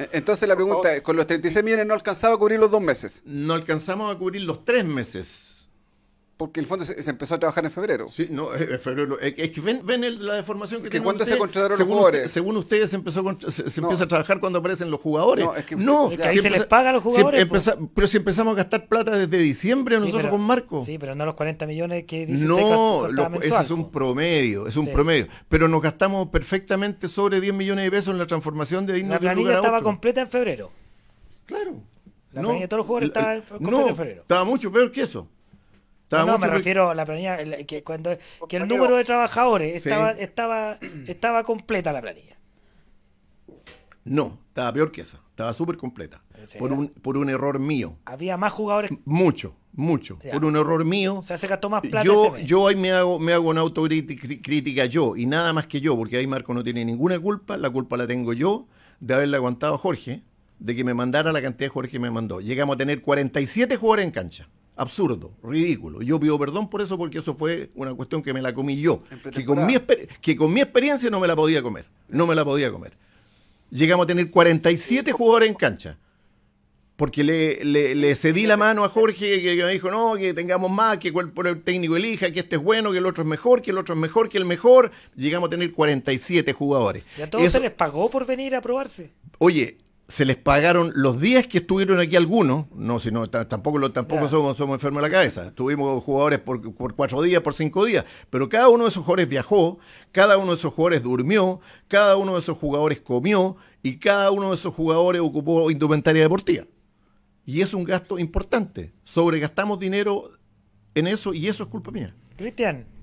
Eh, entonces la pregunta es, con los 36 millones no alcanzaba a cubrir los dos meses. No alcanzamos a cubrir los tres meses porque el fondo se, empezó a trabajar en febrero. Sí, no, en eh, eh, febrero. Eh, es que ven, ven la deformación que, que cuando se contrataron los jugadores. según ustedes, empezó se, empieza a trabajar cuando aparecen los jugadores. No, es que, ahí se les paga a los jugadores. Pues. pero si empezamos a gastar plata desde diciembre nosotros con Marco. Sí, pero no los 40 millones que dicen No, ese es un pues. promedio, es un promedio. Pero nos gastamos perfectamente sobre 10 millones de pesos en la transformación de Digna La planilla estaba completa en febrero. Claro. La no, planilla de todos los jugadores estaba completa en febrero. Estaba mucho peor que eso. No, me refiero a la planilla, que, el número de trabajadores estaba, estaba, estaba completa la planilla. No, estaba peor que esa. Estaba súper completa. Por un, por un error mío. Había más jugadores. Mucho, mucho. Por un error mío. O sea, se gastó más plata. Yo, yo ahí me hago, me hago una autocrítica yo, y nada más que yo, porque ahí Marco no tiene ninguna culpa. La culpa la tengo yo de haberle aguantado a Jorge, de que me mandara la cantidad de Jorge que me mandó. Llegamos a tener 47 jugadores en cancha absurdo, ridículo. Yo pido perdón por eso porque eso fue una cuestión que me la comí yo, que con, mi que con mi experiencia no me la podía comer, no me la podía comer. Llegamos a tener 47 jugadores en cancha porque le, cedí la mano a Jorge que, me dijo, no, que tengamos más, que cuál el técnico elija, que este es bueno, que el otro es mejor, que el otro es mejor, que el mejor. Llegamos a tener 47 jugadores. ¿Y a todos se les pagó por venir a probarse? Oye, se les pagaron los días que estuvieron aquí algunos, no, sino tampoco, lo, tampoco somos, enfermos de la cabeza. Tuvimos jugadores por, por, cuatro días, por cinco días, pero cada uno de esos jugadores viajó, cada uno de esos jugadores durmió, cada uno de esos jugadores comió y cada uno de esos jugadores ocupó indumentaria deportiva. Y es un gasto importante. Sobregastamos dinero en eso y eso es culpa mía. Cristian,